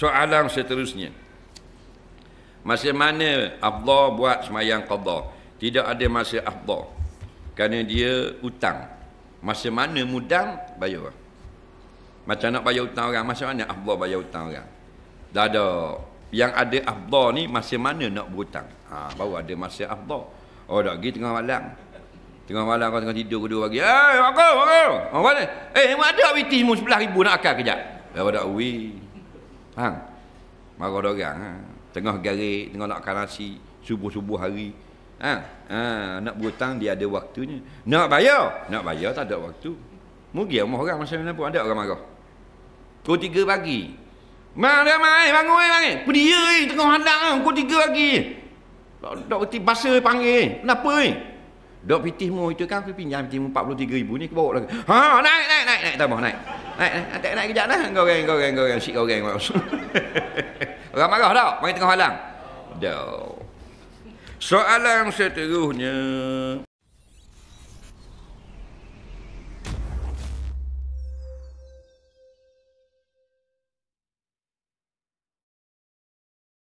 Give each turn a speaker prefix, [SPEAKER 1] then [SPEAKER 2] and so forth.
[SPEAKER 1] soalan seterusnya masa mana Abdur buat semayang Qadar tidak ada masa Abdur kerana dia hutang masa mana mudang bayar macam nak bayar hutang orang masa mana Abdur bayar hutang orang dah ada yang ada Abdur ni masa mana nak berhutang ha, baru ada masa Abdur oh dah pergi tengah malam tengah malam kau tengah tidur kedua pagi eh hey, aku aku oh, mana eh hey, ada habis timu 11,000 nak akal kejap dah ada habis Faham? Marah dorang. Ha? Tengah garik, tengah nak makan nasi. Subuh-subuh hari. Ha? ha? Nak berhutang, dia ada waktunya. Nak bayar? Nak bayar, tak ada waktu. Mungkin rumah orang macam mana pun ada orang marah. Kau tiga pagi. Mak dia mak eh, bangun eh, bangun eh. eh, tengah hadang eh. Kau tiga pagi. Tak ada kerti basa eh, panggil eh. Kenapa eh? Dok pitih mu itu kan aku pinjam pitih mu 43000 ni aku bawa lagi. Ha naik naik naik naik tambah naik. Eh, tak nak kejap dah. Kau geng, kau geng, kau geng. Sik kau geng. Orang marah tak? Mari tengah malam. Dah. Soalan seterusnya.